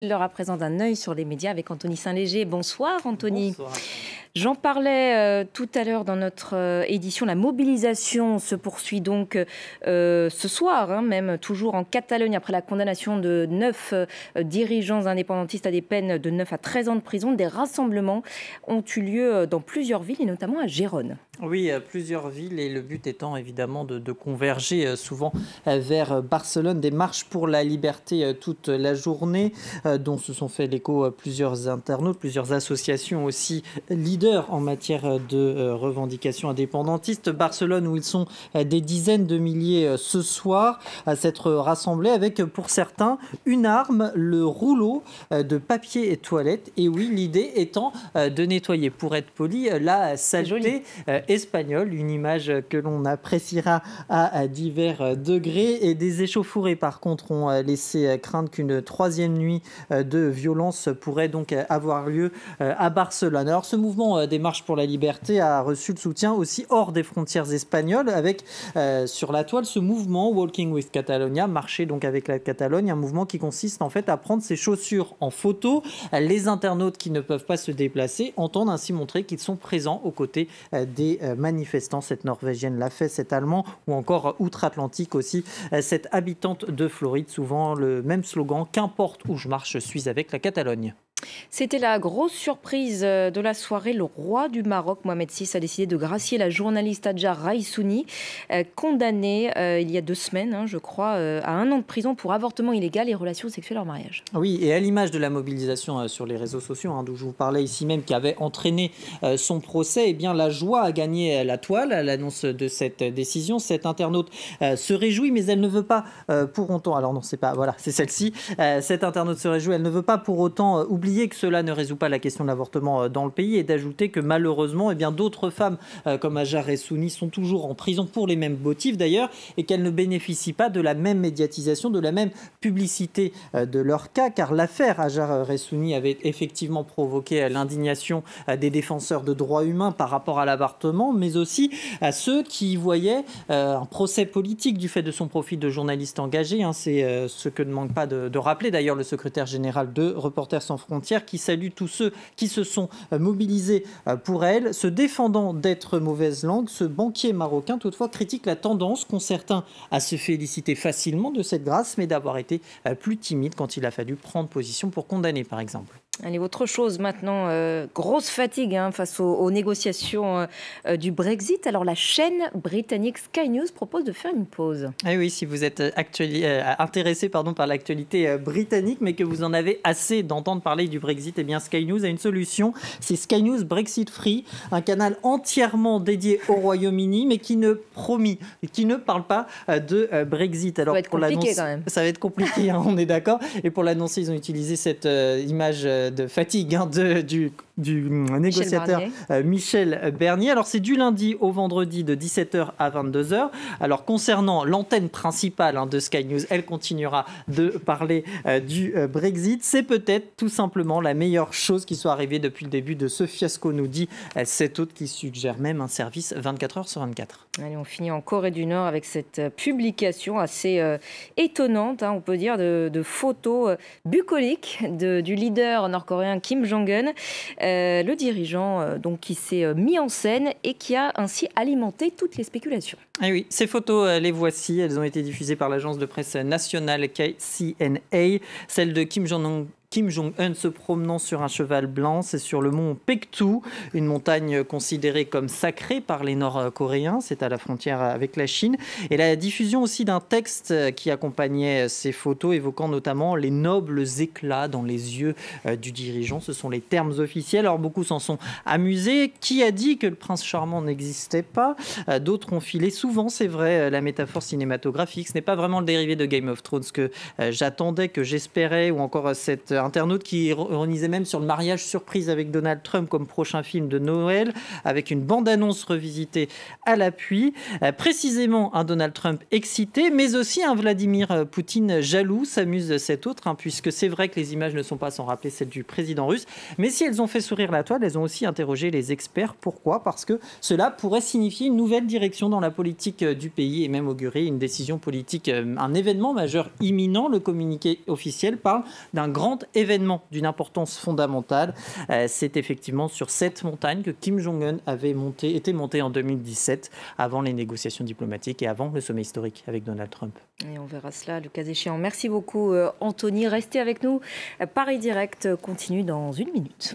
L'heure à présent d'un œil sur les médias avec Anthony Saint-Léger. Bonsoir Anthony. J'en parlais euh, tout à l'heure dans notre euh, édition. La mobilisation se poursuit donc euh, ce soir, hein, même toujours en Catalogne, après la condamnation de neuf dirigeants indépendantistes à des peines de 9 à 13 ans de prison. Des rassemblements ont eu lieu dans plusieurs villes et notamment à Gérone. Oui, à plusieurs villes et le but étant évidemment de converger souvent vers Barcelone. Des marches pour la liberté toute la journée. Euh, dont se sont fait l'écho euh, plusieurs internautes, plusieurs associations aussi leaders en matière euh, de revendications indépendantistes. Barcelone, où ils sont des dizaines de milliers ce soir à s'être rassemblés avec pour certains une arme, le rouleau de papier et toilette. Et oui, l'idée étant de nettoyer, pour être poli, la saleté espagnole, une image que l'on appréciera à divers degrés. Et des échauffourées, par contre, ont laissé craindre qu'une troisième nuit euh, de violence pourrait donc euh, avoir lieu euh, à Barcelone. Alors ce mouvement des marches pour la liberté a reçu le soutien aussi hors des frontières espagnoles avec sur la toile ce mouvement Walking with Catalonia, marcher donc avec la Catalogne, un mouvement qui consiste en fait à prendre ses chaussures en photo. Les internautes qui ne peuvent pas se déplacer entendent ainsi montrer qu'ils sont présents aux côtés des manifestants. Cette Norvégienne l'a fait, cet Allemand ou encore outre-Atlantique aussi, cette habitante de Floride, souvent le même slogan, qu'importe où je marche, je suis avec la Catalogne. C'était la grosse surprise euh, de la soirée. Le roi du Maroc, Mohamed VI, a décidé de gracier la journaliste Adja Raissouni, euh, condamnée euh, il y a deux semaines, hein, je crois, à un an de prison pour avortement illégal et relations sexuelles hors mariage. Ah oui, et à l'image de la mobilisation sur les réseaux sociaux, hein, d'où je vous parlais ici même, qui avait entraîné son procès, eh bien, la joie a gagné la toile à l'annonce de cette décision. Cette internaute se réjouit, mais elle ne veut pas pour autant. Alors, non, c'est pas. Voilà, c'est celle-ci. cette internaute se réjouit, elle ne veut pas pour autant oublier que cela ne résout pas la question de l'avortement euh, dans le pays et d'ajouter que malheureusement, eh bien, d'autres femmes euh, comme Ajar et Souni sont toujours en prison pour les mêmes motifs d'ailleurs et qu'elles ne bénéficient pas de la même médiatisation, de la même publicité euh, de leur cas, car l'affaire Ajar Souni avait effectivement provoqué l'indignation des défenseurs de droits humains par rapport à l'avortement, mais aussi à ceux qui voyaient un procès politique du fait de son profil de journaliste engagé. Hein. C'est ce que ne manque pas de, de rappeler d'ailleurs le secrétaire général de Reporters sans frontières qui salue tous ceux qui se sont euh, mobilisés euh, pour elle. Se défendant d'être mauvaise langue, ce banquier marocain toutefois critique la tendance qu'ont certains à se féliciter facilement de cette grâce, mais d'avoir été euh, plus timide quand il a fallu prendre position pour condamner par exemple. Allez, autre chose maintenant, euh, grosse fatigue hein, face aux, négociations euh, euh, du Brexit. Alors la chaîne britannique Sky News propose de faire une pause. Ah oui, si vous êtes intéressé pardon, par l'actualité britannique, mais que vous en avez assez d'entendre parler du Brexit, eh bien Sky News a une solution. C'est Sky News Brexit Free, un canal entièrement dédié au Royaume-Uni, mais qui ne promit, qui ne parle pas de Brexit. Alors ça va être compliqué quand même. Ça va être compliqué, hein, on est d'accord. Et pour l'annoncer, ils ont utilisé cette image de fatigue hein, du, euh, négociateur euh, Michel Bernier. Alors c'est du lundi au vendredi de 17h à 22h. Alors concernant l'antenne principale hein, de Sky News, elle continuera de parler euh, du Brexit. C'est peut-être tout simplement la meilleure chose qui soit arrivée depuis le début de ce fiasco, nous dit cette cet qui suggère même un service 24h sur 24. Allez, on finit en Corée du Nord avec cette euh, publication assez euh, étonnante, hein, on peut dire, de, photos euh, bucoliques du leader nord-coréen Kim Jong-un, le dirigeant donc qui s'est mis en scène et qui a ainsi alimenté toutes les spéculations. Et eh oui, ces photos, les voici. Elles ont été diffusées par l'agence de presse nationale KCNA. Celle de Kim Jong-un Kim Jong-un se promenant sur un cheval blanc, c'est sur le mont Pektu, une montagne considérée comme sacrée par les Nord-Coréens, c'est à la frontière avec la Chine. Et la diffusion aussi d'un texte qui accompagnait ces photos, évoquant notamment les nobles éclats dans les yeux euh, du dirigeant, ce sont les termes officiels. Alors beaucoup s'en sont amusés. Qui a dit que le prince charmant n'existait pas euh, D'autres ont filé souvent, c'est vrai, euh, la métaphore cinématographique. Ce n'est pas vraiment le dérivé de Game of Thrones que j'attendais, que j'espérais, ou encore cette euh, internaute qui ironisait même sur le mariage surprise avec Donald Trump comme prochain film de Noël, avec une bande-annonce revisitée à l'appui. Euh, précisément un Donald Trump excité, mais aussi un Vladimir euh, Poutine jaloux s'amuse cet autre, hein, puisque c'est vrai que les images ne sont pas sans rappeler celles du président russe. Mais si elles ont fait sourire la toile, elles ont aussi interrogé les experts. Pourquoi Parce que cela pourrait signifier une nouvelle direction dans la politique du pays et même augurer une décision politique, un événement majeur imminent. Le communiqué officiel parle d'un grand événement d'une importance fondamentale. Euh, c'est effectivement sur cette montagne que Kim Jong-un avait monté, été monté en 2017, avant les négociations diplomatiques et avant le sommet historique avec Donald Trump. Et on verra cela le cas échéant. Merci beaucoup euh, Anthony. Restez avec nous. Paris Direct continue dans une minute.